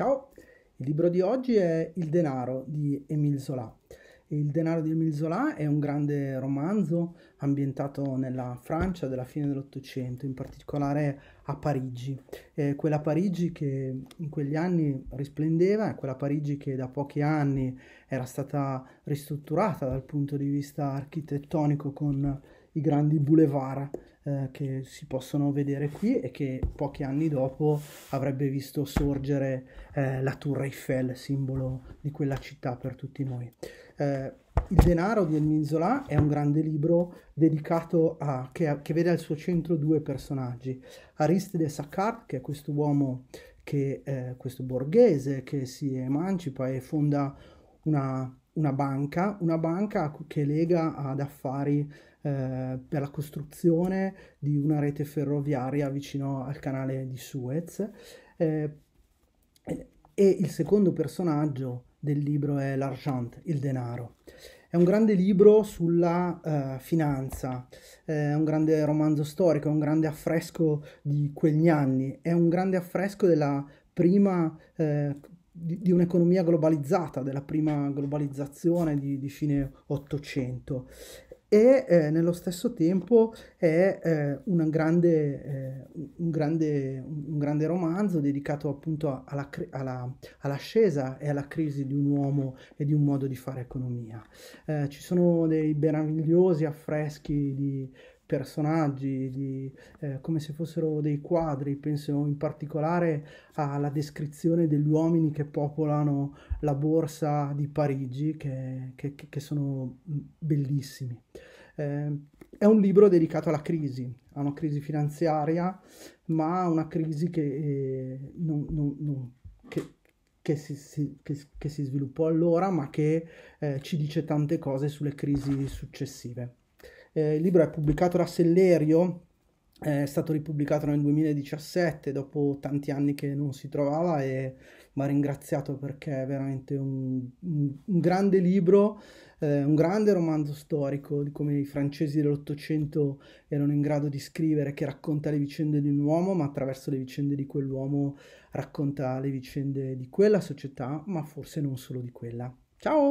Ciao, il libro di oggi è Il denaro di Emile Zola. Il denaro di Emile Zola è un grande romanzo ambientato nella Francia della fine dell'Ottocento, in particolare a Parigi. Eh, quella Parigi che in quegli anni risplendeva, quella Parigi che da pochi anni era stata ristrutturata dal punto di vista architettonico con i grandi boulevard eh, che si possono vedere qui e che pochi anni dopo avrebbe visto sorgere eh, la Tour Eiffel, simbolo di quella città per tutti noi. Eh, il denaro di El Minzola è un grande libro dedicato a, che, che vede al suo centro due personaggi, Aristide Saccard, che è questo uomo, che, eh, questo borghese che si emancipa e fonda una una banca, una banca che lega ad affari eh, per la costruzione di una rete ferroviaria vicino al canale di Suez. Eh, e il secondo personaggio del libro è l'argent, il denaro. È un grande libro sulla uh, finanza, è eh, un grande romanzo storico, è un grande affresco di quegli anni, è un grande affresco della prima eh, di, di un'economia globalizzata, della prima globalizzazione di, di fine Ottocento e eh, nello stesso tempo è eh, grande, eh, un, grande, un, grande, romanzo dedicato appunto alla, alla, all'ascesa e alla crisi di un uomo e di un modo di fare economia. Eh, ci sono dei meravigliosi affreschi di personaggi, di, eh, come se fossero dei quadri, penso in particolare alla descrizione degli uomini che popolano la borsa di Parigi, che, che, che sono mm, bellissimi. Eh, è un libro dedicato alla crisi, a una crisi finanziaria, ma una crisi che, eh, non, non, non, che, che, si, si, che, si, sviluppò allora, ma che eh, ci dice tante cose sulle crisi successive. Eh, il libro è pubblicato da Sellerio, è stato ripubblicato nel 2017 dopo tanti anni che non si trovava e va ringraziato perché è veramente un, un, un grande libro, eh, un grande romanzo storico di come i francesi dell'Ottocento erano in grado di scrivere, che racconta le vicende di un uomo, ma attraverso le vicende di quell'uomo racconta le vicende di quella società, ma forse non solo di quella. Ciao!